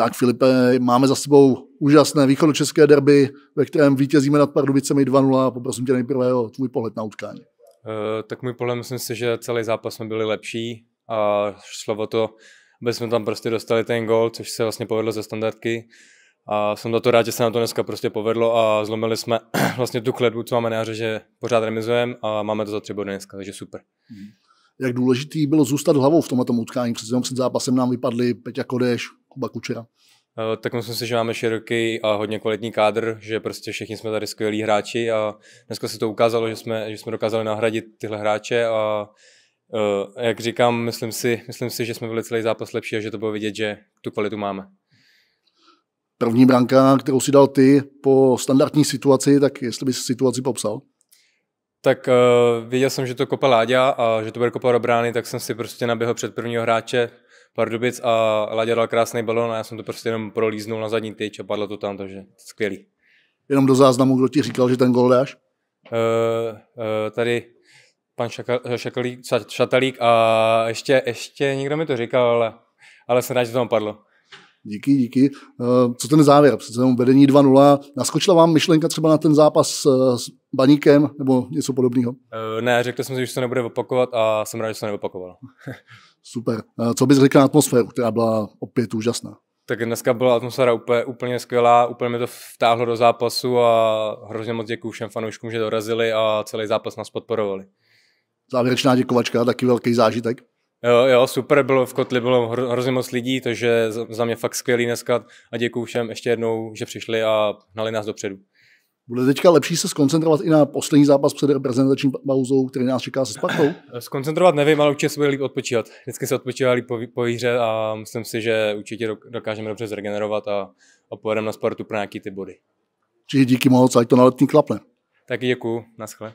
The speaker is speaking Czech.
Tak Filipe, máme za sebou úžasné východočeské derby, ve kterém vítězíme nad Pardubicemi 2-0. Poprosím tě nejprve o tvůj pohled na utkání. Uh, tak můj pohled, myslím si, že celý zápas jsme byli lepší a šlo o to, aby jsme tam prostě dostali ten gol, což se vlastně povedlo ze standardky. A jsem za to rád, že se nám to dneska prostě povedlo a zlomili jsme vlastně tu kledbu, co máme na že pořád remizujeme a máme to za tři body dneska, takže super. Hmm jak důležitý bylo zůstat hlavou v tomto utkání. Přece jenom před zápasem nám vypadli Peťa Kodeš, Kuba Kučera? Eh, tak myslím si, že máme široký a hodně kvalitní kádr, že prostě všichni jsme tady skvělí hráči a dneska se to ukázalo, že jsme, že jsme dokázali nahradit tyhle hráče a eh, jak říkám, myslím si, myslím si, že jsme byli celý zápas lepší a že to bylo vidět, že tu kvalitu máme. První branka, kterou si dal ty po standardní situaci, tak jestli bys situaci popsal? Tak uh, eh, věděl jsem, že to kopa Láďa a že to bude kopa do brány, tak jsem si prostě naběhl před prvního hráče, Pardubic a Ladě dal krásný balon a já jsem to prostě jenom prolíznul na zadní tyč a padlo to tam, takže skvělý. Jenom do záznamu, kdo ti říkal, že ten gol dáš? Uh, uh, tady pan Šakal, eh, Šakalík, Šatalík a ještě, ještě někdo mi to říkal, ale, ale jsem rád, že to tam padlo. Díky, díky. Eh, co ten závěr? Přece jenom vedení 2-0. Naskočila vám myšlenka třeba na ten zápas eh, s Baníkem nebo něco podobného? Eh, ne, řekl jsem si, že se to nebude opakovat a jsem rád, že se to neopakovalo. Super. Co bys řekl na atmosféru, která byla opět úžasná? Tak dneska byla atmosféra úplně, úplně skvělá, úplně mi to vtáhlo do zápasu a hrozně moc děkuji všem fanouškům, že dorazili a celý zápas nás podporovali. Závěrečná děkovačka, taky velký zážitek. Jo, jo, super, bylo v Kotli bylo hro, hrozně moc lidí, takže za, za mě fakt skvělý dneska a děkuji všem ještě jednou, že přišli a hnali nás dopředu. Bude teďka lepší se skoncentrovat i na poslední zápas před reprezentační pauzou, který nás čeká se Spartou? Eh, skoncentrovat nevím, ale určitě se bude líp odpočívat. Vždycky se odpočívali po, po hře a myslím si, že určitě dokážeme dobře zregenerovat a, a pojedeme na Spartu pro nějaký ty body. Čili díky moc, ať to na letní klapne. Taky děkuji, naschle.